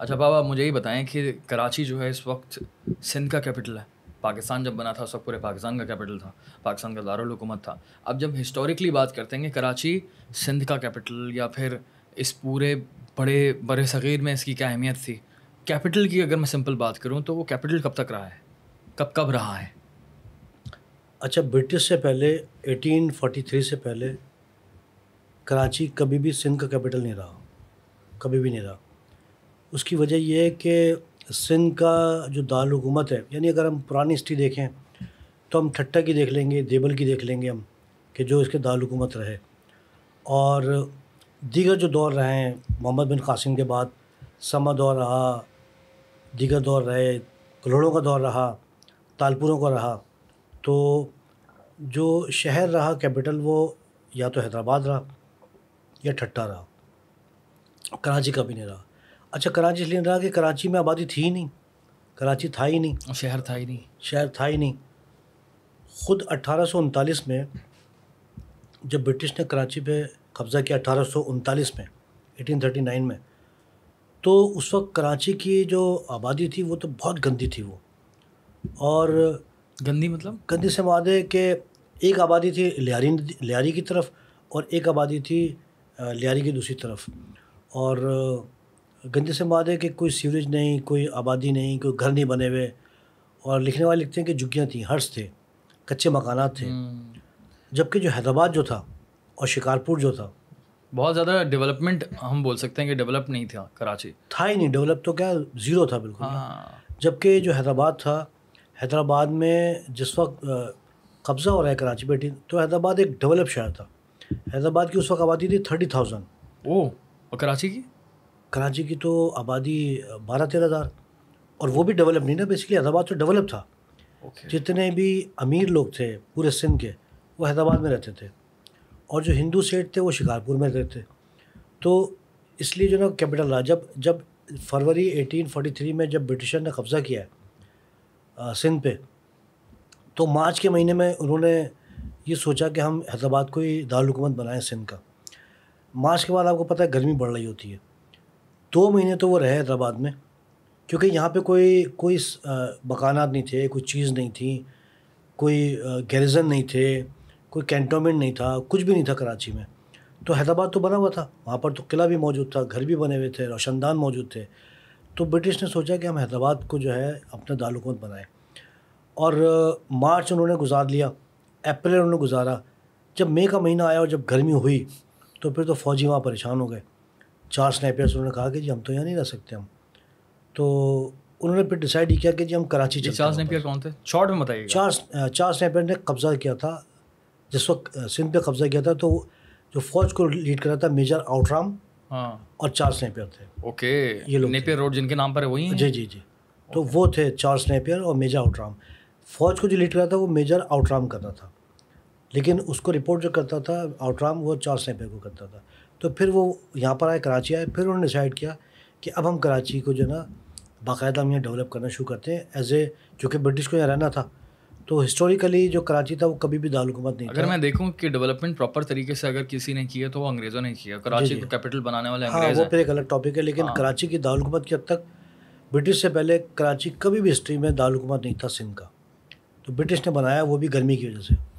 अच्छा बाबा मुझे ये बताएं कि कराची जो है इस वक्त सिंध का कैपिटल है पाकिस्तान जब बना था उस वक्त पूरे पाकिस्तान का कैपिटल था पाकिस्तान का दारकूमत था अब जब हिस्टोरिकली बात करते हैं कि कराची सिंध का कैपिटल या फिर इस पूरे बड़े बड़े सग़ीर में इसकी क्या अहमियत थी कैपिटल की अगर मैं सिंपल बात करूँ तो वो कैपिटल कब तक रहा है कब कब रहा है अच्छा ब्रिटिश से पहले 1843 से पहले कराची कभी भी सिंध का कैपिटल नहीं रहा कभी भी नहीं रहा उसकी वजह यह है कि सिंध का जो दारकूमत है यानी अगर हम पुरानी हिस्ट्री देखें तो हम ठट्टा की देख लेंगे देबल की देख लेंगे हम कि जो इसके दारकूमत रहे और दीगर जो दौर रहे हैं मोहम्मद बिन कासिम के बाद समा दौर रहा दीगर दौर रहे कलोड़ों का दौर रहा तालपुरों का रहा तो जो शहर रहा कैपिटल वो या तो हैदराबाद रहा या ठट्टा रहा कराची का भी नहीं रहा अच्छा कराची इसलिए रहा कि कराची में आबादी थी ही नहीं कराची था ही नहीं शहर था ही नहीं शहर था ही नहीं ख़ुद अट्ठारह में जब ब्रिटिश ने कराची पे कब्ज़ा किया अठारह में 1839 में तो उस वक्त कराची की जो आबादी थी वो तो बहुत गंदी थी वो और गंदी मतलब गंदी से मादे के एक आबादी थी लियारी लियारी की तरफ और एक आबादी थी लियारी की दूसरी तरफ और गंदे से बात है कि कोई सीवरेज नहीं कोई आबादी नहीं कोई घर नहीं बने हुए और लिखने वाले लिखते हैं कि झुग्गियाँ थी हर्ष थे कच्चे मकान थे हम्म। जबकि जो हैदराबाद जो था और शिकारपुर जो था बहुत ज़्यादा डेवलपमेंट हम बोल सकते हैं कि डेवलप नहीं था कराची था ही नहीं डेवलप तो क्या ज़ीरो था बिल्कुल हाँ। जबकि जो हैदराबाद था हैदराबाद में जिस वक्त कब्ज़ा हो रहा है कराची बेटी तो हैदराबाद एक डेवलप शहर था हैदराबाद की उस वक्त आबादी थी थर्टी थाउजेंड ओ और कराची की कराची की तो आबादी बारह तेरह हज़ार और वो भी डेवलप नहीं ना बेसिकली तो हैदराबाद तो डेवलप था okay. जितने भी अमीर लोग थे पूरे सिंध के वो हैदराबाद में रहते थे और जो हिंदू सेठ थे वो शिकारपुर में रहते थे तो इसलिए जो ना कैपिटल रहा जब जब फरवरी 1843 में जब ब्रिटिशर ने कब्ज़ा किया सिंध पे तो मार्च के महीने में उन्होंने ये सोचा कि हम हैदराबाद को ही दारकूमत बनाएं सिंध का मार्च के बाद आपको पता है गर्मी बढ़ रही होती है दो महीने तो वो रहे हैदराबाद में क्योंकि यहाँ पे कोई कोई मकानात नहीं थे कोई चीज़ नहीं थी कोई गैरिजन नहीं थे कोई कैंटोनमेंट नहीं था कुछ भी नहीं था कराची में तो हैदराबाद तो बना हुआ था वहाँ पर तो किला भी मौजूद था घर भी बने हुए थे रोशनदान मौजूद थे तो ब्रिटिश ने सोचा कि हम हैदराबाद को जो है अपना दारकूमत बनाए और मार्च उन्होंने गुजार लिया अप्रैल उन्होंने गुजारा जब मई का महीना आया और जब गर्मी हुई तो फिर तो फ़ौजी वहाँ परेशान हो गए चार स्नैपर्स उन्होंने कहा कि जी हम तो यहाँ नहीं रह सकते हम तो उन्होंने फिर डिसाइड किया कि जी हम कराची चलते चार स्नैपियर कौन थे शॉर्ट में बताइए चार चार स्नैपियर ने कब्ज़ा किया था जिस वक्त सिंध पे कब्ज़ा किया था तो जो फौज को लीड कर रहा था मेजर आउटराम हाँ। और चार स्नैपियर थे ओके ये लोग नेपियर रोड जिनके नाम पर है वही जी जी जी तो वो थे चार स्नैपियर और मेजर आउटराम फौज को जो लीड कर रहा था वो मेजर आउटराम कर रहा था लेकिन उसको रिपोर्ट जो करता था आउटराम वो चार सैपे को करता था तो फिर वो यहाँ पर आए कराची आए फिर उन्होंने डिसाइड किया कि अब हम कराची को जो ना बाकायदा हम यहाँ डेवलप करना शुरू करते हैं एज ए चूँकि ब्रिटिश को यहाँ रहना था तो हिस्टोरिकली जो कराची था वो कभी भी दारकूमत नहीं अगर था। मैं देखूँ कि डेवलपमेंट प्रॉपर तरीके से अगर किसी ने किया तो वो अंग्रेज़ों ने किया कराची को कैपिटल बनाने वाले हाँ, वो फिर एक अलग टॉपिक है लेकिन हाँ। कराची की दारकूमत की हद तक ब्रिटिश से पहले कराची कभी भी हिस्ट्री में दारकूमत नहीं था सिंध का तो ब्रिटिश ने बनाया वो भी गर्मी की वजह से